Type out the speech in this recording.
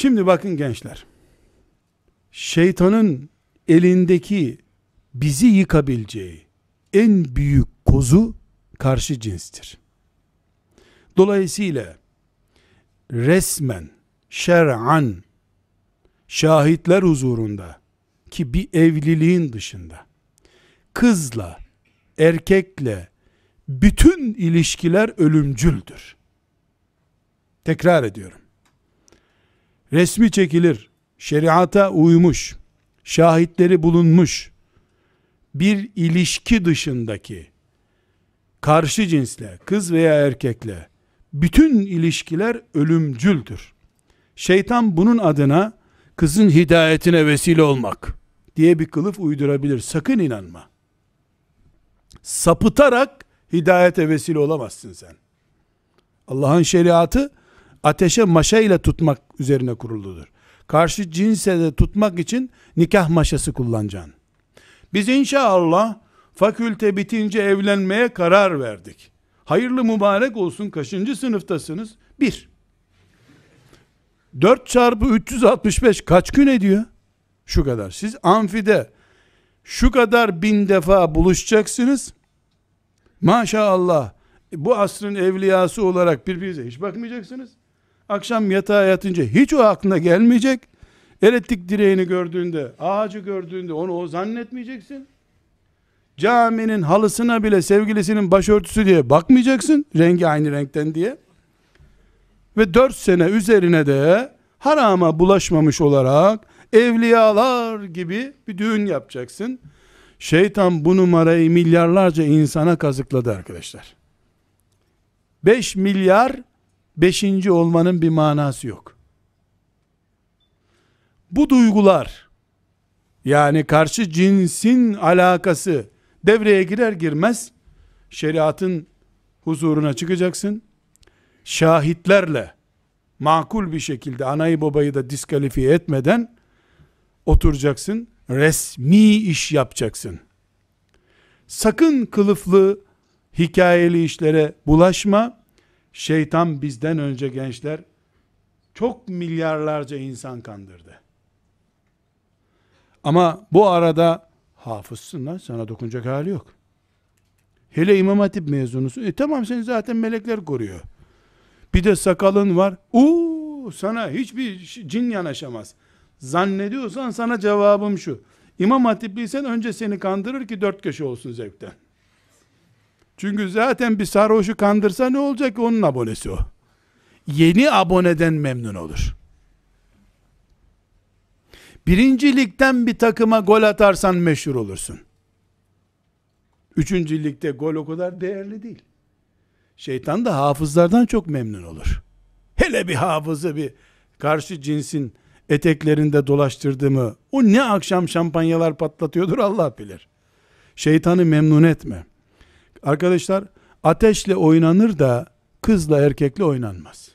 Şimdi bakın gençler. Şeytanın elindeki bizi yıkabileceği en büyük kozu karşı cinstir. Dolayısıyla resmen, şer'an, şahitler huzurunda ki bir evliliğin dışında kızla, erkekle bütün ilişkiler ölümcüldür. Tekrar ediyorum resmi çekilir, şeriata uymuş, şahitleri bulunmuş, bir ilişki dışındaki karşı cinsle, kız veya erkekle bütün ilişkiler ölümcüldür. Şeytan bunun adına kızın hidayetine vesile olmak diye bir kılıf uydurabilir. Sakın inanma. Sapıtarak hidayete vesile olamazsın sen. Allah'ın şeriatı ateşe maşa ile tutmak üzerine kuruludur. Karşı cinse de tutmak için nikah maşası kullanacaksın. Biz inşallah fakülte bitince evlenmeye karar verdik. Hayırlı mübarek olsun kaçıncı sınıftasınız? Bir. 4 çarpı 365 kaç gün ediyor? Şu kadar. Siz amfide şu kadar bin defa buluşacaksınız. Maşallah bu asrın evliyası olarak birbirinize hiç bakmayacaksınız. Akşam yatağa yatınca hiç o aklına gelmeyecek. Elektrik direğini gördüğünde, ağacı gördüğünde onu o zannetmeyeceksin. Caminin halısına bile sevgilisinin başörtüsü diye bakmayacaksın. Rengi aynı renkten diye. Ve dört sene üzerine de harama bulaşmamış olarak evliyalar gibi bir düğün yapacaksın. Şeytan bu numarayı milyarlarca insana kazıkladı arkadaşlar. 5 milyar beşinci olmanın bir manası yok. Bu duygular, yani karşı cinsin alakası devreye girer girmez, şeriatın huzuruna çıkacaksın. Şahitlerle, makul bir şekilde anayı babayı da diskalifiye etmeden, oturacaksın, resmi iş yapacaksın. Sakın kılıflı, hikayeli işlere bulaşma, Şeytan bizden önce gençler çok milyarlarca insan kandırdı. Ama bu arada hafızsın lan sana dokunacak hali yok. Hele İmam Hatip mezunusun. E tamam seni zaten melekler koruyor. Bir de sakalın var. Uuu sana hiçbir cin yanaşamaz. Zannediyorsan sana cevabım şu. İmam Hatipliysen önce seni kandırır ki dört köşe olsun zevkten. Çünkü zaten bir sarhoşu kandırsa ne olacak onun abonesi o. Yeni aboneden memnun olur. Birincilikten bir takıma gol atarsan meşhur olursun. Üçüncülükte gol o kadar değerli değil. Şeytan da hafızlardan çok memnun olur. Hele bir hafızı bir karşı cinsin eteklerinde dolaştırdığımı, o ne akşam şampanyalar patlatıyordur Allah bilir. Şeytanı memnun etme. Arkadaşlar ateşle oynanır da kızla erkekle oynanmaz.